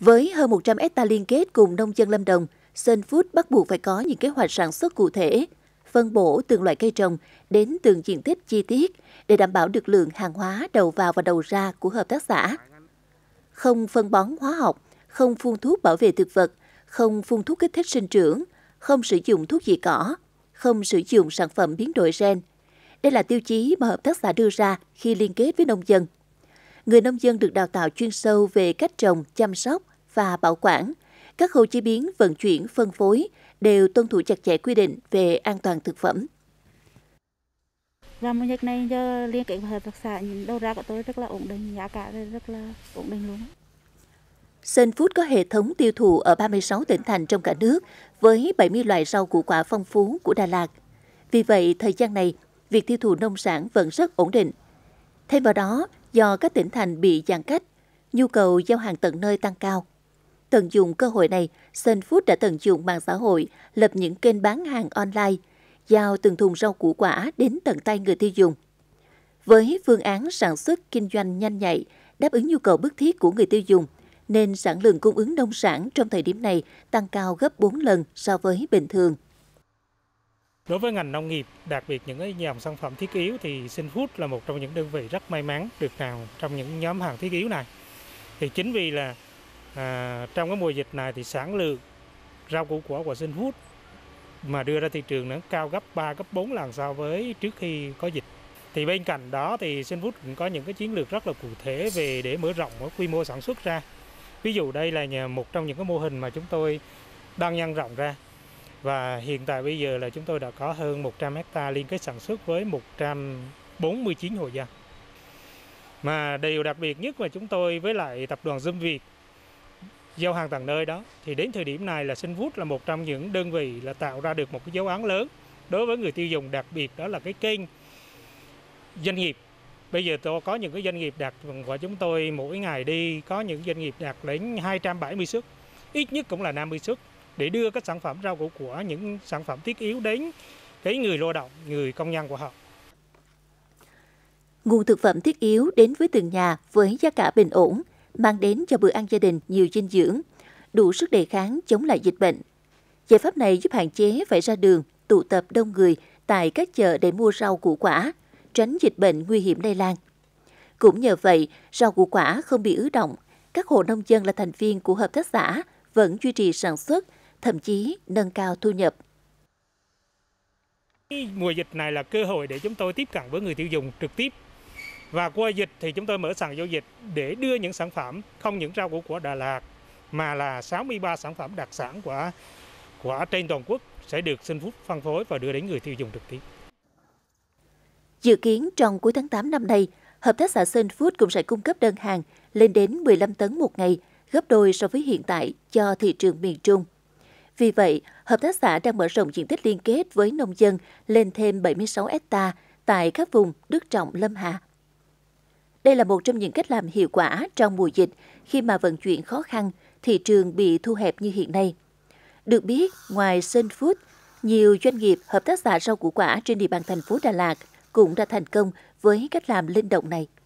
Với hơn 100 hecta liên kết cùng nông dân Lâm Đồng, Sơn Food bắt buộc phải có những kế hoạch sản xuất cụ thể, phân bổ từng loại cây trồng đến từng diện tích chi tiết để đảm bảo được lượng hàng hóa đầu vào và đầu ra của hợp tác xã. Không phân bón hóa học, không phun thuốc bảo vệ thực vật, không phun thuốc kích thích sinh trưởng, không sử dụng thuốc diệt cỏ, không sử dụng sản phẩm biến đổi gen. Đây là tiêu chí mà hợp tác xã đưa ra khi liên kết với nông dân người nông dân được đào tạo chuyên sâu về cách trồng, chăm sóc và bảo quản. Các hồ chế biến, vận chuyển, phân phối đều tuân thủ chặt chẽ quy định về an toàn thực phẩm. Rau nhật này giờ liên kết với hợp tác xã nhìn đầu ra của tôi rất là ổn định, giá cả rất là ổn định luôn. Sơn Food có hệ thống tiêu thụ ở 36 tỉnh thành trong cả nước với 70 loại rau củ quả phong phú của Đà Lạt. Vì vậy, thời gian này, việc tiêu thụ nông sản vẫn rất ổn định. Thêm vào đó, do các tỉnh thành bị giãn cách, nhu cầu giao hàng tận nơi tăng cao. Tận dụng cơ hội này, Sun Food đã tận dụng mạng xã hội, lập những kênh bán hàng online, giao từng thùng rau củ quả đến tận tay người tiêu dùng. Với phương án sản xuất kinh doanh nhanh nhạy, đáp ứng nhu cầu bức thiết của người tiêu dùng, nên sản lượng cung ứng nông sản trong thời điểm này tăng cao gấp 4 lần so với bình thường. Đối với ngành nông nghiệp, đặc biệt những cái dòng sản phẩm thiết yếu thì Sinfood là một trong những đơn vị rất may mắn được nào trong những nhóm hàng thiết yếu này. Thì chính vì là à, trong cái mùa dịch này thì sản lượng rau củ quả của Sinfood mà đưa ra thị trường nó cao gấp 3, gấp 4 lần so với trước khi có dịch. Thì bên cạnh đó thì Sinfood cũng có những cái chiến lược rất là cụ thể về để mở rộng cái quy mô sản xuất ra. Ví dụ đây là nhà một trong những cái mô hình mà chúng tôi đang nhân rộng ra và hiện tại bây giờ là chúng tôi đã có hơn 100 hecta liên kết sản xuất với 149 hộ dân. Mà điều đặc biệt nhất mà chúng tôi với lại tập đoàn Zoom Việt giao hàng tận nơi đó thì đến thời điểm này là Sinh Vút là một trong những đơn vị là tạo ra được một cái dấu ấn lớn đối với người tiêu dùng đặc biệt đó là cái kênh doanh nghiệp bây giờ tôi có những cái doanh nghiệp đạt của chúng tôi mỗi ngày đi có những doanh nghiệp đạt đến 270 suất ít nhất cũng là 50 suất để đưa các sản phẩm rau củ quả, những sản phẩm thiết yếu đến cái người lao động, người công nhân của họ. Nguồn thực phẩm thiết yếu đến với từng nhà với giá cả bình ổn, mang đến cho bữa ăn gia đình nhiều dinh dưỡng, đủ sức đề kháng chống lại dịch bệnh. Giải pháp này giúp hạn chế phải ra đường, tụ tập đông người tại các chợ để mua rau củ quả, tránh dịch bệnh nguy hiểm lây lan. Cũng nhờ vậy, rau củ quả không bị ứ động, các hộ nông dân là thành viên của hợp tác xã vẫn duy trì sản xuất thậm chí nâng cao thu nhập. Mùa dịch này là cơ hội để chúng tôi tiếp cận với người tiêu dùng trực tiếp. Và qua dịch thì chúng tôi mở sàn giao dịch để đưa những sản phẩm không những rau củ của Đà Lạt mà là 63 sản phẩm đặc sản của của trên toàn quốc sẽ được Sinh Phúc phân phối và đưa đến người tiêu dùng trực tiếp. Dự kiến trong cuối tháng 8 năm nay, Hợp tác xã Sinh Food cũng sẽ cung cấp đơn hàng lên đến 15 tấn một ngày, gấp đôi so với hiện tại cho thị trường miền Trung. Vì vậy, hợp tác xã đang mở rộng diện tích liên kết với nông dân lên thêm 76 hecta tại các vùng Đức Trọng, Lâm Hà. Đây là một trong những cách làm hiệu quả trong mùa dịch khi mà vận chuyển khó khăn, thị trường bị thu hẹp như hiện nay. Được biết, ngoài Sun Food, nhiều doanh nghiệp hợp tác xã rau củ quả trên địa bàn thành phố Đà Lạt cũng đã thành công với cách làm linh động này.